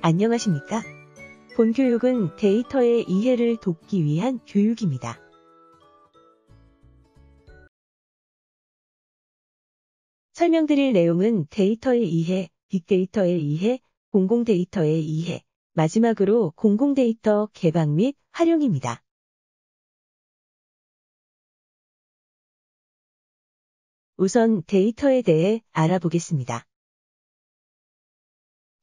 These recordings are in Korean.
안녕하십니까? 본교육은 데이터의 이해를 돕기 위한 교육입니다. 설명드릴 내용은 데이터의 이해, 빅데이터의 이해, 공공데이터의 이해, 마지막으로 공공데이터 개방 및 활용입니다. 우선 데이터에 대해 알아보겠습니다.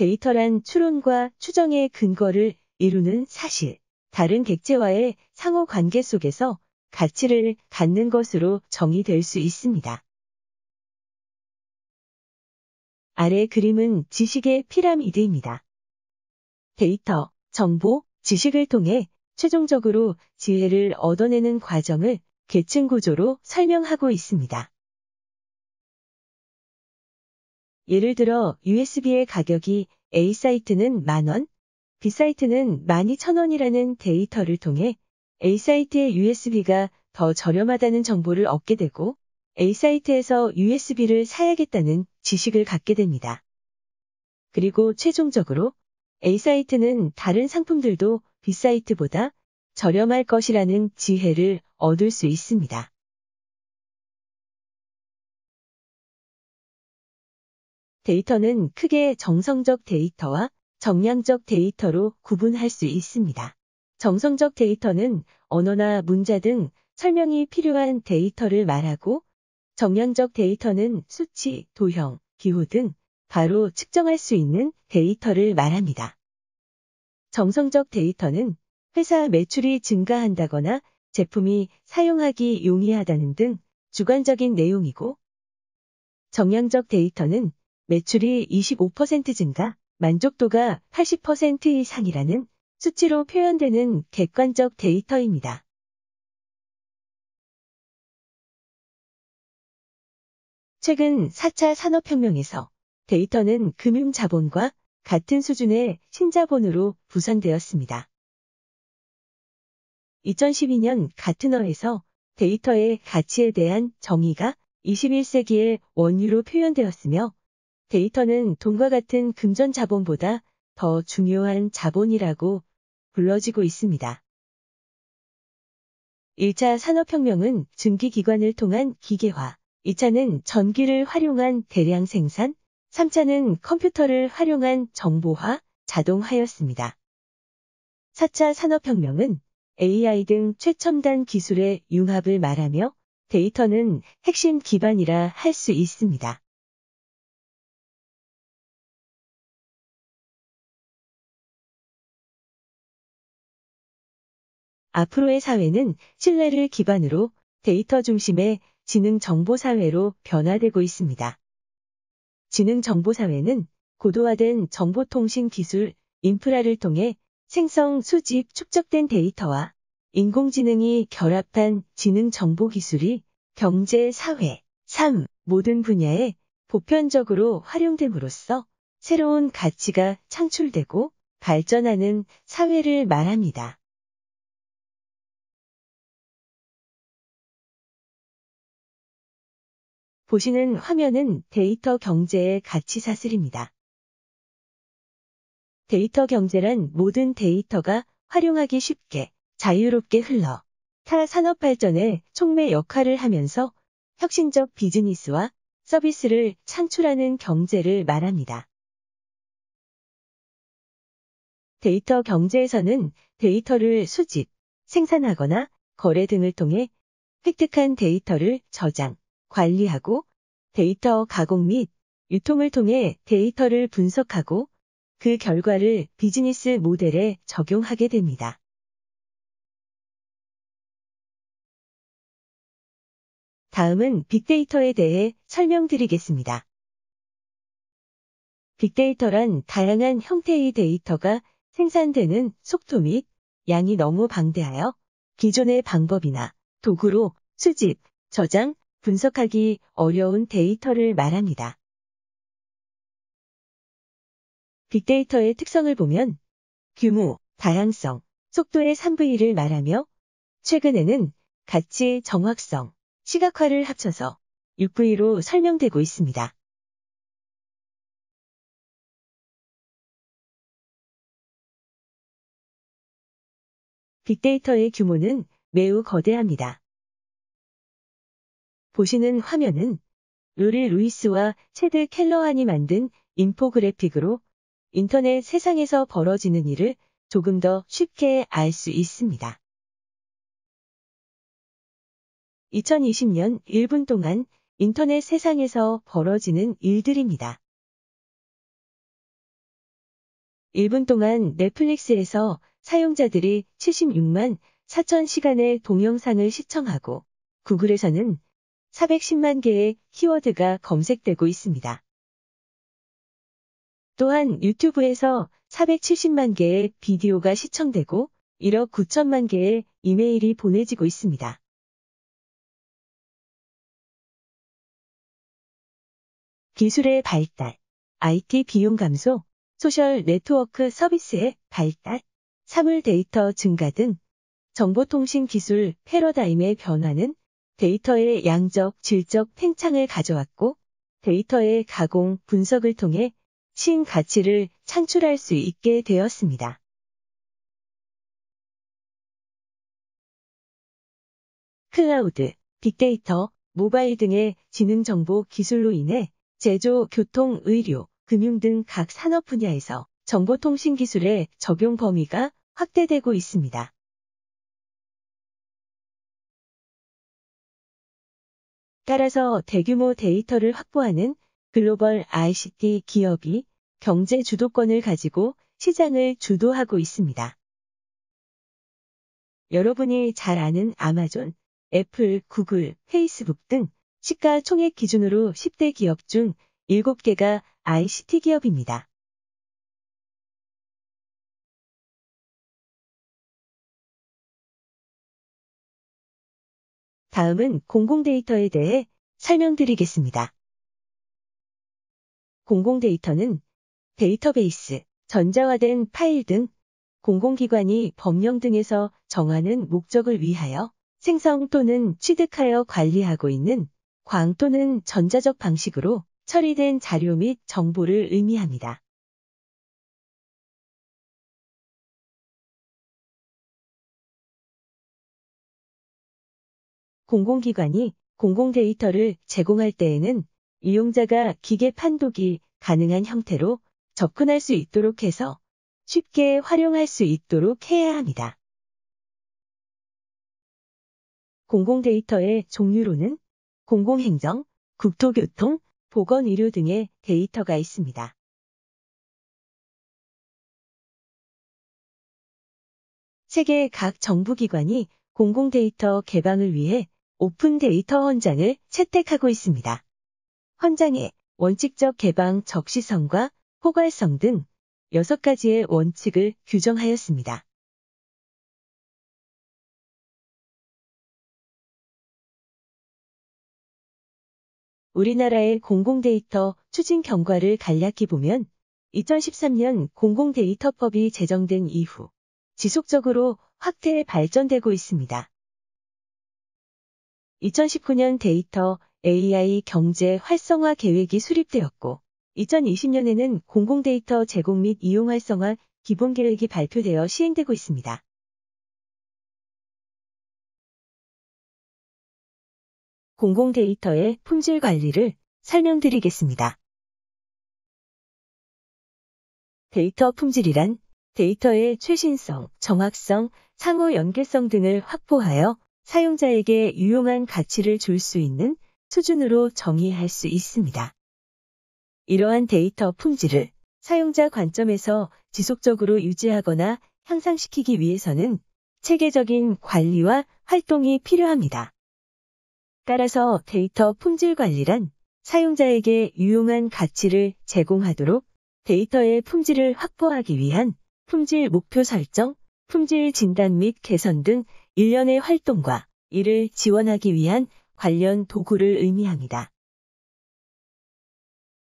데이터란 추론과 추정의 근거를 이루는 사실, 다른 객체와의 상호 관계 속에서 가치를 갖는 것으로 정의될 수 있습니다. 아래 그림은 지식의 피라미드입니다. 데이터, 정보, 지식을 통해 최종적으로 지혜를 얻어내는 과정을 계층 구조로 설명하고 있습니다. 예를 들어 USB의 가격이 A 사이트는 만원, B 사이트는 12,000원이라는 데이터를 통해 A 사이트의 USB가 더 저렴하다는 정보를 얻게 되고 A 사이트에서 USB를 사야겠다는 지식을 갖게 됩니다. 그리고 최종적으로 A 사이트는 다른 상품들도 B 사이트보다 저렴할 것이라는 지혜를 얻을 수 있습니다. 데이터는 크게 정성적 데이터와 정량적 데이터로 구분할 수 있습니다. 정성적 데이터는 언어나 문자 등 설명이 필요한 데이터를 말하고 정량적 데이터는 수치, 도형, 기호 등 바로 측정할 수 있는 데이터를 말합니다. 정성적 데이터는 회사 매출이 증가한다거나 제품이 사용하기 용이하다는 등 주관적인 내용이고 정량적 데이터는 매출이 25% 증가, 만족도가 80% 이상이라는 수치로 표현되는 객관적 데이터입니다. 최근 4차 산업혁명에서 데이터는 금융자본과 같은 수준의 신자본으로 부산되었습니다 2012년 같은 어에서 데이터의 가치에 대한 정의가 21세기의 원유로 표현되었으며 데이터는 돈과 같은 금전 자본보다 더 중요한 자본이라고 불러지고 있습니다. 1차 산업혁명은 증기기관을 통한 기계화, 2차는 전기를 활용한 대량 생산, 3차는 컴퓨터를 활용한 정보화, 자동화였습니다. 4차 산업혁명은 AI 등 최첨단 기술의 융합을 말하며 데이터는 핵심 기반이라 할 수 있습니다. 앞으로의 사회는 신뢰를 기반으로 데이터 중심의 지능 정보 사회로 변화되고 있습니다. 지능 정보 사회는 고도화된 정보통신 기술, 인프라를 통해 생성, 수집, 축적된 데이터와 인공지능이 결합한 지능 정보 기술이 경제, 사회, 삶, 모든 분야에 보편적으로 활용됨으로써 새로운 가치가 창출되고 발전하는 사회를 말합니다. 보시는 화면은 데이터 경제의 가치 사슬입니다. 데이터 경제란 모든 데이터가 활용하기 쉽게 자유롭게 흘러 타 산업 발전에 촉매 역할을 하면서 혁신적 비즈니스와 서비스를 창출하는 경제를 말합니다. 데이터 경제에서는 데이터를 수집, 생산하거나 거래 등을 통해 획득한 데이터를 저장, 관리하고 데이터 가공 및 유통을 통해 데이터를 분석하고 그 결과를 비즈니스 모델에 적용하게 됩니다. 다음은 빅데이터에 대해 설명드리겠습니다. 빅데이터란 다양한 형태의 데이터가 생산되는 속도 및 양이 너무 방대하여 기존의 방법이나 도구로 수집, 저장, 분석하기 어려운 데이터를 말합니다. 빅데이터의 특성을 보면 규모, 다양성, 속도의 3V를 말하며 최근에는 가치, 정확성, 시각화를 합쳐서 6V로 설명되고 있습니다. 빅데이터의 규모는 매우 거대합니다. 보시는 화면은 루리 루이스와 체드 켈러한이 만든 인포그래픽으로 인터넷 세상에서 벌어지는 일을 조금 더 쉽게 알 수 있습니다. 2020년 1분 동안 인터넷 세상에서 벌어지는 일들입니다. 1분 동안 넷플릭스에서 사용자들이 76만 4천 시간의 동영상을 시청하고 구글에서는 410만 개의 키워드가 검색되고 있습니다. 또한 유튜브에서 470만 개의 비디오가 시청되고 1억 9천만 개의 이메일이 보내지고 있습니다. 기술의 발달, IT 비용 감소, 소셜 네트워크 서비스의 발달, 사물 데이터 증가 등 정보통신 기술 패러다임의 변화는 데이터의 양적, 질적 팽창을 가져왔고 데이터의 가공, 분석을 통해 신가치를 창출할 수 있게 되었습니다. 클라우드, 빅데이터, 모바일 등의 지능정보 기술로 인해 제조, 교통, 의료, 금융 등 각 산업 분야에서 정보통신 기술의 적용 범위가 확대되고 있습니다. 따라서 대규모 데이터를 확보하는 글로벌 ICT 기업이 경제 주도권을 가지고 시장을 주도하고 있습니다. 여러분이 잘 아는 아마존, 애플, 구글, 페이스북 등 시가총액 기준으로 10대 기업 중 7개가 ICT 기업입니다. 다음은 공공 데이터에 대해 설명드리겠습니다. 공공 데이터는 데이터베이스, 전자화된 파일 등 공공기관이 법령 등에서 정하는 목적을 위하여 생성 또는 취득하여 관리하고 있는 광 또는 전자적 방식으로 처리된 자료 및 정보를 의미합니다. 공공기관이 공공 데이터를 제공할 때에는 이용자가 기계 판독이 가능한 형태로 접근할 수 있도록 해서 쉽게 활용할 수 있도록 해야 합니다. 공공 데이터의 종류로는 공공행정, 국토교통, 보건의료 등의 데이터가 있습니다. 세계 각 정부기관이 공공 데이터 개방을 위해 오픈 데이터 헌장을 채택하고 있습니다. 헌장에 원칙적 개방 적시성과 포괄성 등 6가지의 원칙을 규정하였습니다. 우리나라의 공공데이터 추진 경과를 간략히 보면 2013년 공공데이터법이 제정된 이후 지속적으로 확대 발전되고 있습니다. 2019년 데이터 AI 경제 활성화 계획이 수립되었고 2020년에는 공공데이터 제공 및 이용 활성화 기본 계획이 발표되어 시행되고 있습니다. 공공데이터의 품질 관리를 설명드리겠습니다. 데이터 품질이란 데이터의 최신성, 정확성, 상호 연계성 등을 확보하여 사용자에게 유용한 가치를 줄 수 있는 수준으로 정의할 수 있습니다. 이러한 데이터 품질을 사용자 관점에서 지속적으로 유지하거나 향상시키기 위해서는 체계적인 관리와 활동이 필요합니다. 따라서 데이터 품질 관리란 사용자에게 유용한 가치를 제공하도록 데이터의 품질을 확보하기 위한 품질 목표 설정, 품질 진단 및 개선 등 일련의 활동과 이를 지원하기 위한 관련 도구를 의미합니다.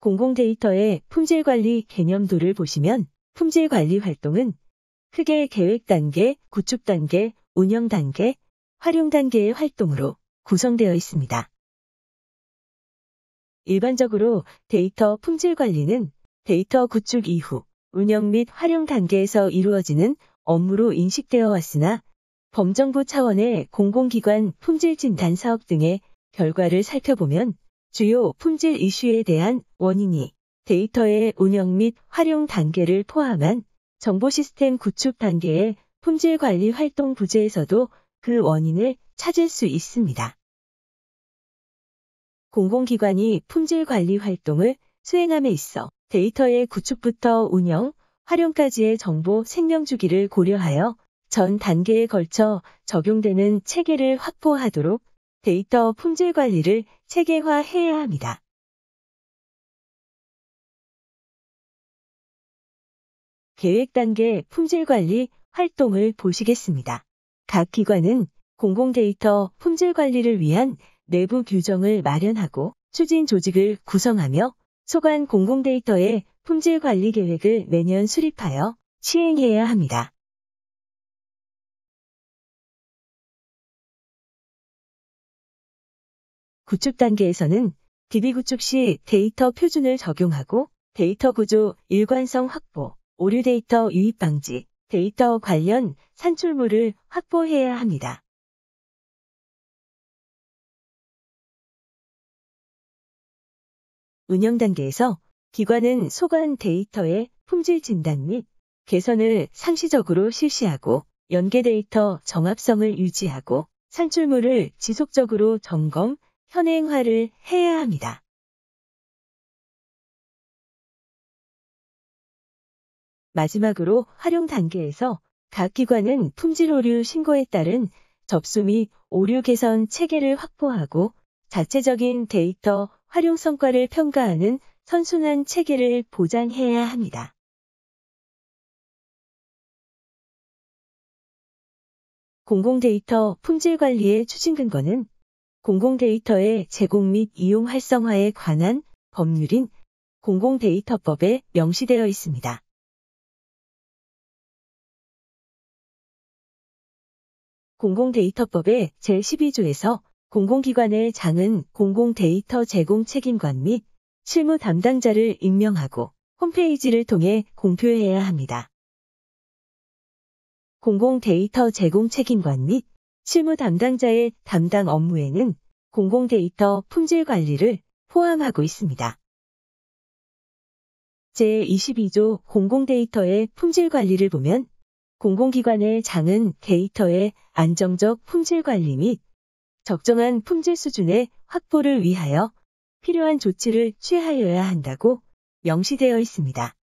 공공 데이터의 품질관리 개념도를 보시면 품질관리 활동은 크게 계획 단계, 구축 단계, 운영 단계, 활용 단계의 활동으로 구성되어 있습니다. 일반적으로 데이터 품질 관리는 데이터 구축 이후 운영 및 활용 단계에서 이루어지는 업무로 인식되어 왔으나 범정부 차원의 공공기관 품질 진단 사업 등의 결과를 살펴보면 주요 품질 이슈에 대한 원인이 데이터의 운영 및 활용 단계를 포함한 정보 시스템 구축 단계의 품질 관리 활동 부재에서도 그 원인을 찾을 수 있습니다. 공공기관이 품질 관리 활동을 수행함에 있어 데이터의 구축부터 운영, 활용까지의 정보 생명 주기를 고려하여 전 단계에 걸쳐 적용되는 체계를 확보하도록 데이터 품질 관리를 체계화해야 합니다. 계획 단계 품질 관리 활동을 보시겠습니다. 각 기관은 공공 데이터 품질 관리를 위한 내부 규정을 마련하고 추진 조직을 구성하며 소관 공공 데이터의 품질 관리 계획을 매년 수립하여 시행해야 합니다. 구축 단계에서는 DB 구축 시 데이터 표준을 적용하고 데이터 구조 일관성 확보, 오류 데이터 유입 방지, 데이터 관련 산출물을 확보해야 합니다. 운영 단계에서 기관은 소관 데이터의 품질 진단 및 개선을 상시적으로 실시하고 연계 데이터 정합성을 유지하고 산출물을 지속적으로 점검, 현행화를 해야 합니다. 마지막으로 활용 단계에서 각 기관은 품질 오류 신고에 따른 접수 및 오류 개선 체계를 확보하고 자체적인 데이터 활용 성과를 평가하는 선순환 체계를 보장해야 합니다. 공공 데이터 품질 관리의 추진 근거는 공공 데이터의 제공 및 이용 활성화에 관한 법률인 공공 데이터법에 명시되어 있습니다. 공공 데이터법의 제12조에서 공공기관의 장은 공공 데이터 제공 책임관 및 실무 담당자를 임명하고 홈페이지를 통해 공표해야 합니다. 공공 데이터 제공 책임관 및 실무 담당자의 담당 업무에는 공공 데이터 품질 관리를 포함하고 있습니다. 제22조 공공 데이터의 품질 관리를 보면 공공기관의 장은 데이터의 안정적 품질 관리 및 적정한 품질 수준의 확보를 위하여 필요한 조치를 취하여야 한다고 명시되어 있습니다.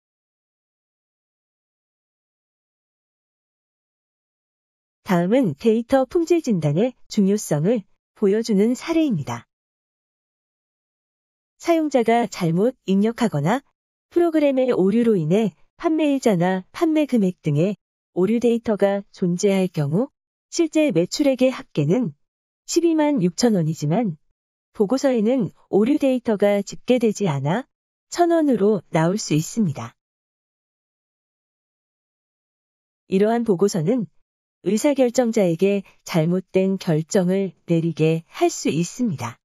다음은 데이터 품질 진단의 중요성을 보여주는 사례입니다. 사용자가 잘못 입력하거나 프로그램의 오류로 인해 판매일자나 판매 금액 등의 오류 데이터가 존재할 경우 실제 매출액의 합계는 12만 6천 원이지만 보고서에는 오류 데이터가 집계되지 않아 1천 원으로 나올 수 있습니다. 이러한 보고서는 의사결정자에게 잘못된 결정을 내리게 할 수 있습니다.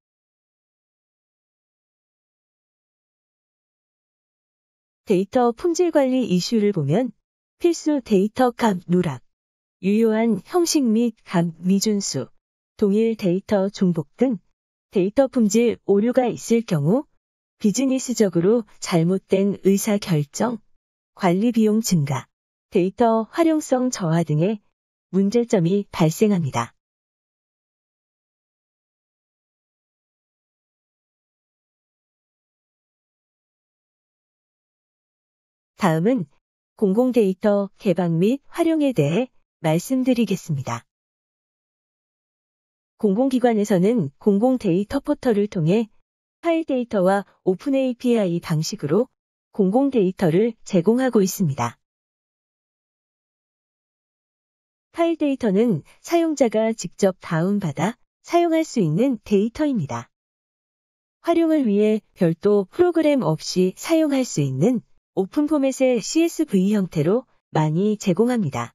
데이터 품질 관리 이슈를 보면 필수 데이터 값 누락, 유효한 형식 및 값 미준수, 동일 데이터 중복 등 데이터 품질 오류가 있을 경우 비즈니스적으로 잘못된 의사결정, 관리 비용 증가, 데이터 활용성 저하 등의 문제점이 발생합니다. 다음은 공공 데이터 개방 및 활용에 대해 말씀드리겠습니다. 공공기관에서는 공공 데이터 포털을 통해 파일 데이터와 오픈 API 방식으로 공공 데이터를 제공하고 있습니다. 파일 데이터는 사용자가 직접 다운받아 사용할 수 있는 데이터입니다. 활용을 위해 별도 프로그램 없이 사용할 수 있는 오픈 포맷의 CSV 형태로 많이 제공합니다.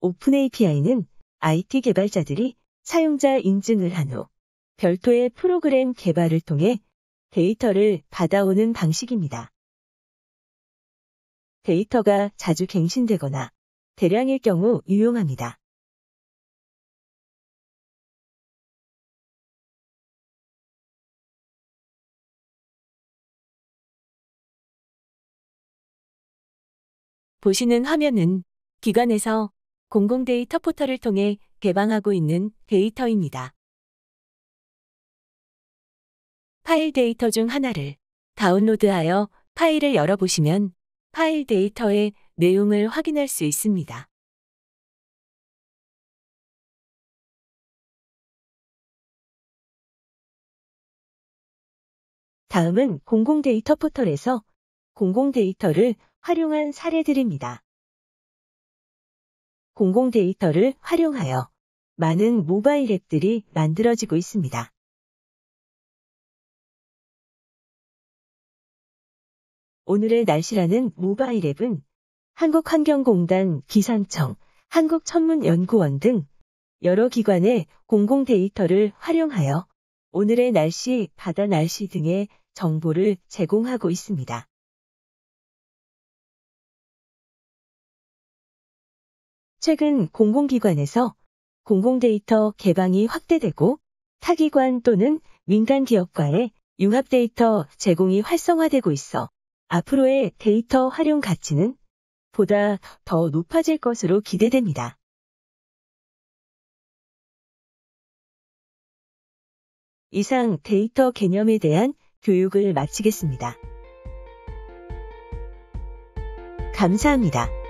오픈 API는 IT 개발자들이 사용자 인증을 한 후 별도의 프로그램 개발을 통해 데이터를 받아오는 방식입니다. 데이터가 자주 갱신되거나 대량일 경우 유용합니다. 보시는 화면은 기관에서 공공 데이터 포털을 통해 개방하고 있는 데이터입니다. 파일 데이터 중 하나를 다운로드하여 파일을 열어보시면 파일 데이터의 내용을 확인할 수 있습니다. 다음은 공공 데이터 포털에서 공공 데이터를 활용한 사례들입니다. 공공 데이터를 활용하여 많은 모바일 앱들이 만들어지고 있습니다. 오늘의 날씨라는 모바일 앱은 한국환경공단, 기상청, 한국천문연구원 등 여러 기관의 공공 데이터를 활용하여 오늘의 날씨, 바다 날씨 등의 정보를 제공하고 있습니다. 최근 공공기관에서 공공데이터 개방이 확대되고 타기관 또는 민간 기업과의 융합 데이터 제공이 활성화되고 있어 앞으로의 데이터 활용 가치는 보다 더 높아질 것으로 기대됩니다. 이상 데이터 개념에 대한 교육을 마치겠습니다. 감사합니다.